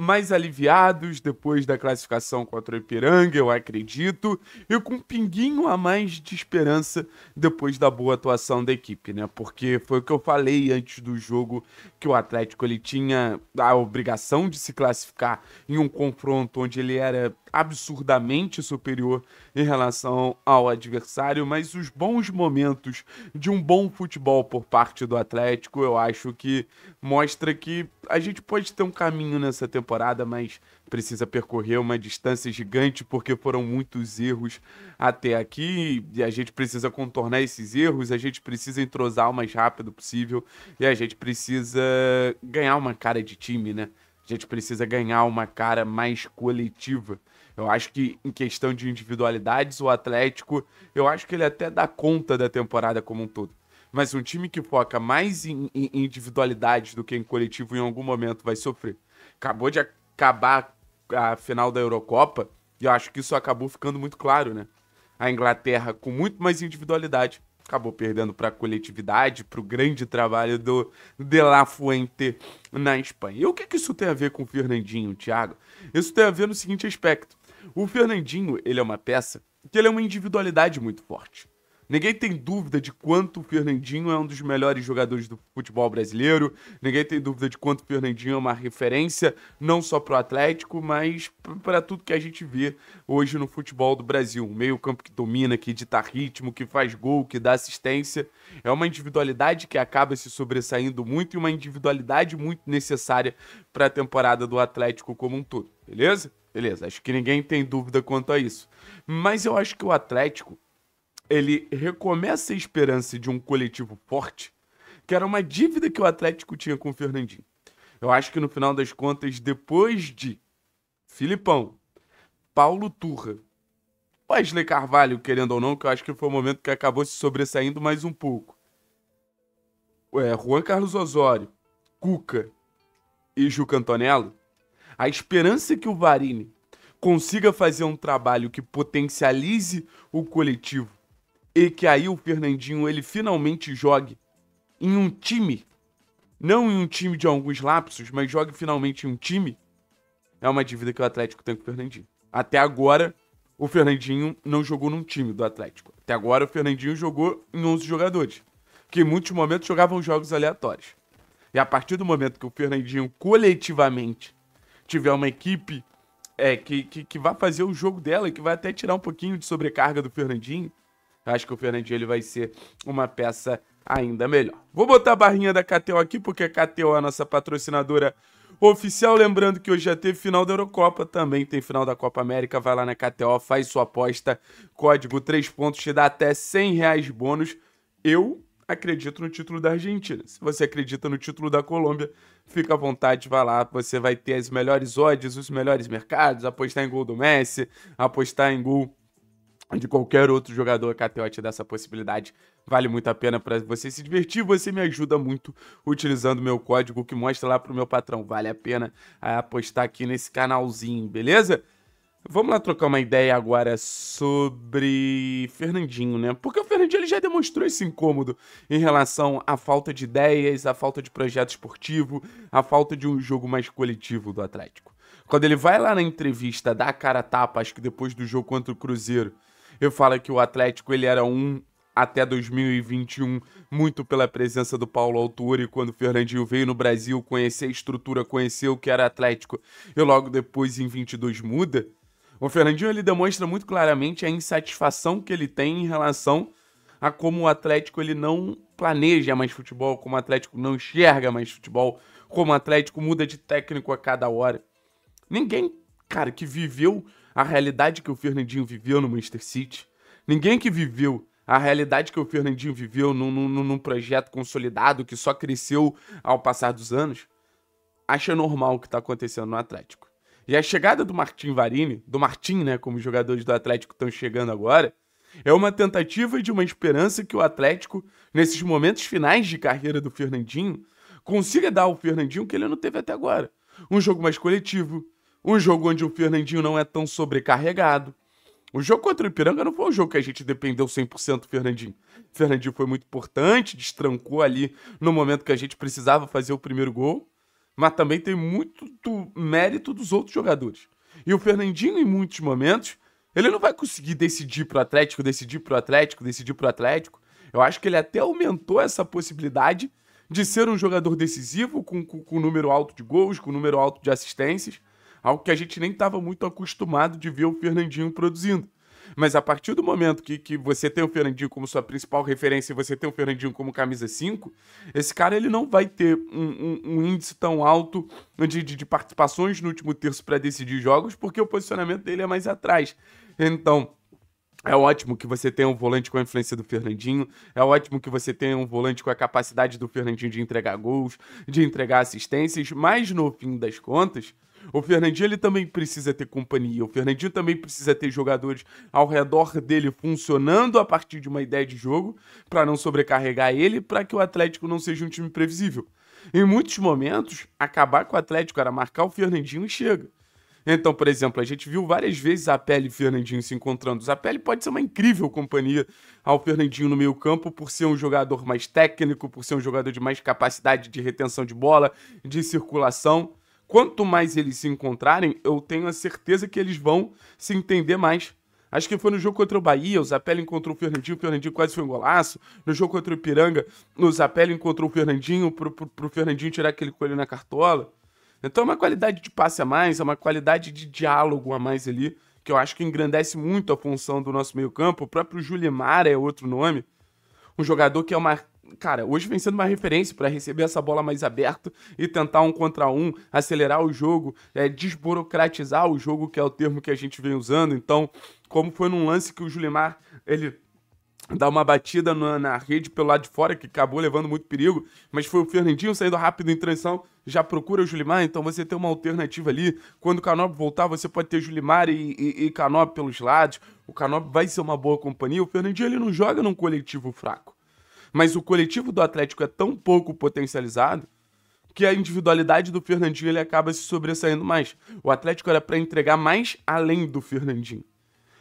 mais aliviados depois da classificação contra o Ipiranga, eu acredito, e com um pinguinho a mais de esperança depois da boa atuação da equipe, né? Porque foi o que eu falei antes do jogo que o Atlético ele tinha a obrigação de se classificar em um confronto onde ele era absurdamente superior em relação ao adversário, mas os bons momentos de um bom futebol por parte do Atlético, eu acho que mostra que a gente pode ter um caminho nessa temporada, mas precisa percorrer uma distância gigante porque foram muitos erros até aqui e a gente precisa contornar esses erros, a gente precisa entrosar o mais rápido possível e a gente precisa ganhar uma cara de time, né? A gente precisa ganhar uma cara mais coletiva. Eu acho que em questão de individualidades, o Atlético, eu acho que ele até dá conta da temporada como um todo. Mas um time que foca mais em, em individualidade do que em coletivo em algum momento vai sofrer. Acabou de acabar a final da Eurocopa e eu acho que isso acabou ficando muito claro, né? A Inglaterra com muito mais individualidade acabou perdendo para a coletividade, para o grande trabalho do De La Fuente na Espanha. E o que, que isso tem a ver com o Fernandinho, Thiago? Isso tem a ver no seguinte aspecto. O Fernandinho, ele é uma peça que ele é uma individualidade muito forte. Ninguém tem dúvida de quanto o Fernandinho é um dos melhores jogadores do futebol brasileiro. Ninguém tem dúvida de quanto o Fernandinho é uma referência, não só para o Atlético, mas para tudo que a gente vê hoje no futebol do Brasil. Um meio-campo que domina, que edita ritmo, que faz gol, que dá assistência. É uma individualidade que acaba se sobressaindo muito e uma individualidade muito necessária para a temporada do Atlético como um todo. Beleza? Beleza, acho que ninguém tem dúvida quanto a isso. Mas eu acho que o Atlético ele recomeça a esperança de um coletivo forte, que era uma dívida que o Atlético tinha com o Fernandinho. Eu acho que no final das contas, depois de Filipão, Paulo Turra, Wesley Carvalho, querendo ou não, que eu acho que foi o momento que acabou se sobressaindo mais um pouco. É, Juan Carlos Osório, Cuca e Gil Cantonello, a esperança que o Varini consiga fazer um trabalho que potencialize o coletivo e que aí o Fernandinho ele finalmente jogue em um time, não em um time de alguns lapsos, mas jogue finalmente em um time, é uma dívida que o Atlético tem com o Fernandinho. Até agora, o Fernandinho não jogou num time do Atlético. Até agora, o Fernandinho jogou em 11 jogadores, que em muitos momentos jogavam jogos aleatórios. E a partir do momento que o Fernandinho coletivamente tiver uma equipe é, que, que, que vai fazer o jogo dela, e que vai até tirar um pouquinho de sobrecarga do Fernandinho, Acho que o Fernandinho ele vai ser uma peça ainda melhor. Vou botar a barrinha da KTO aqui, porque a KTO é a nossa patrocinadora oficial. Lembrando que hoje já teve final da Eurocopa, também tem final da Copa América. Vai lá na KTO, faz sua aposta, código 3 pontos, te dá até 100 reais bônus. Eu acredito no título da Argentina. Se você acredita no título da Colômbia, fica à vontade, vai lá. Você vai ter as melhores odds, os melhores mercados, apostar em gol do Messi, apostar em gol de qualquer outro jogador KTO dessa possibilidade. Vale muito a pena para você se divertir. Você me ajuda muito utilizando meu código que mostra lá pro meu patrão. Vale a pena é, apostar aqui nesse canalzinho, beleza? Vamos lá trocar uma ideia agora sobre Fernandinho, né? Porque o Fernandinho ele já demonstrou esse incômodo em relação à falta de ideias, à falta de projeto esportivo, à falta de um jogo mais coletivo do Atlético. Quando ele vai lá na entrevista, dá a cara a tapa, acho que depois do jogo contra o Cruzeiro, eu falo que o Atlético ele era um até 2021, muito pela presença do Paulo Autori, quando o Fernandinho veio no Brasil conhecer a estrutura, conhecer o que era Atlético, e logo depois em 22 muda. O Fernandinho ele demonstra muito claramente a insatisfação que ele tem em relação a como o Atlético ele não planeja mais futebol, como o Atlético não enxerga mais futebol, como o Atlético muda de técnico a cada hora. Ninguém, cara, que viveu a realidade que o Fernandinho viveu no Manchester City, ninguém que viveu a realidade que o Fernandinho viveu num, num, num projeto consolidado que só cresceu ao passar dos anos, acha normal o que está acontecendo no Atlético. E a chegada do Martim Varini, do Martim, né, como os jogadores do Atlético estão chegando agora, é uma tentativa de uma esperança que o Atlético, nesses momentos finais de carreira do Fernandinho, consiga dar ao Fernandinho o que ele não teve até agora. Um jogo mais coletivo, um jogo onde o Fernandinho não é tão sobrecarregado. O jogo contra o Ipiranga não foi um jogo que a gente dependeu 100% do Fernandinho. O Fernandinho foi muito importante, destrancou ali no momento que a gente precisava fazer o primeiro gol, mas também tem muito do mérito dos outros jogadores. E o Fernandinho, em muitos momentos, ele não vai conseguir decidir pro Atlético, decidir pro Atlético, decidir pro Atlético. Eu acho que ele até aumentou essa possibilidade de ser um jogador decisivo, com, com, com número alto de gols, com número alto de assistências, algo que a gente nem estava muito acostumado de ver o Fernandinho produzindo. Mas a partir do momento que, que você tem o Fernandinho como sua principal referência e você tem o Fernandinho como camisa 5, esse cara ele não vai ter um, um, um índice tão alto de, de, de participações no último terço para decidir jogos, porque o posicionamento dele é mais atrás. Então. É ótimo que você tenha um volante com a influência do Fernandinho, é ótimo que você tenha um volante com a capacidade do Fernandinho de entregar gols, de entregar assistências, mas no fim das contas, o Fernandinho ele também precisa ter companhia. O Fernandinho também precisa ter jogadores ao redor dele funcionando a partir de uma ideia de jogo para não sobrecarregar ele, para que o Atlético não seja um time previsível. Em muitos momentos, acabar com o Atlético era marcar o Fernandinho e chega. Então, por exemplo, a gente viu várias vezes a Pele e o Fernandinho se encontrando. A Pele pode ser uma incrível companhia ao Fernandinho no meio-campo por ser um jogador mais técnico, por ser um jogador de mais capacidade de retenção de bola, de circulação quanto mais eles se encontrarem, eu tenho a certeza que eles vão se entender mais. Acho que foi no jogo contra o Bahia, o Zapelli encontrou o Fernandinho, o Fernandinho quase foi um golaço. No jogo contra o Ipiranga, o Zapelli encontrou o Fernandinho pro, pro, pro Fernandinho tirar aquele coelho na cartola. Então é uma qualidade de passe a mais, é uma qualidade de diálogo a mais ali, que eu acho que engrandece muito a função do nosso meio-campo. O próprio Julimar é outro nome. Um jogador que é uma cara, hoje vem sendo uma referência para receber essa bola mais aberta e tentar um contra um, acelerar o jogo, é, desburocratizar o jogo, que é o termo que a gente vem usando. Então, como foi num lance que o Julimar, ele dá uma batida na, na, rede pelo lado de fora, que acabou levando muito perigo, mas foi o Fernandinho saindo rápido em transição, já procura o Julimar, então você tem uma alternativa ali. Quando o Canop voltar, você pode ter Julimar e, e, e Canop pelos lados. O Canop vai ser uma boa companhia. O Fernandinho ele não joga num coletivo fraco mas o coletivo do Atlético é tão pouco potencializado que a individualidade do Fernandinho ele acaba se sobressaindo mais. O Atlético era para entregar mais além do Fernandinho.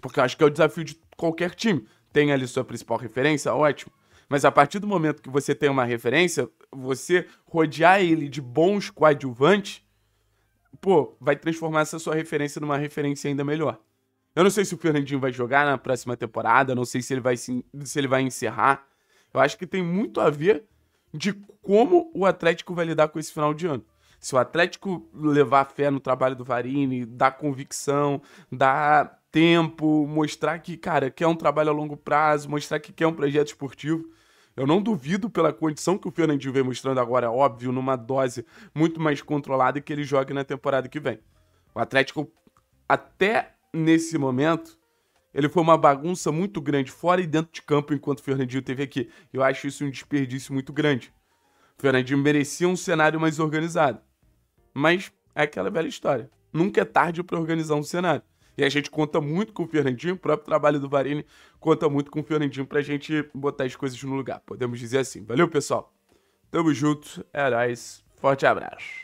Porque eu acho que é o desafio de qualquer time. Tem ali sua principal referência, ótimo. Mas a partir do momento que você tem uma referência, você rodear ele de bons coadjuvantes, pô, vai transformar essa sua referência numa referência ainda melhor. Eu não sei se o Fernandinho vai jogar na próxima temporada, não sei se ele vai, se, se ele vai encerrar. Eu acho que tem muito a ver de como o Atlético vai lidar com esse final de ano. Se o Atlético levar fé no trabalho do Varini, dar convicção, dar tempo, mostrar que, cara, quer um trabalho a longo prazo, mostrar que quer um projeto esportivo. Eu não duvido pela condição que o Fernandinho vem mostrando agora, é óbvio, numa dose muito mais controlada que ele jogue na temporada que vem. O Atlético, até nesse momento, ele foi uma bagunça muito grande fora e dentro de campo enquanto o Fernandinho esteve aqui. Eu acho isso um desperdício muito grande. O Fernandinho merecia um cenário mais organizado. Mas é aquela velha história. Nunca é tarde para organizar um cenário. E a gente conta muito com o Fernandinho, o próprio trabalho do Varini conta muito com o Fernandinho pra gente botar as coisas no lugar, podemos dizer assim. Valeu, pessoal. Tamo junto, é nóis, forte abraço.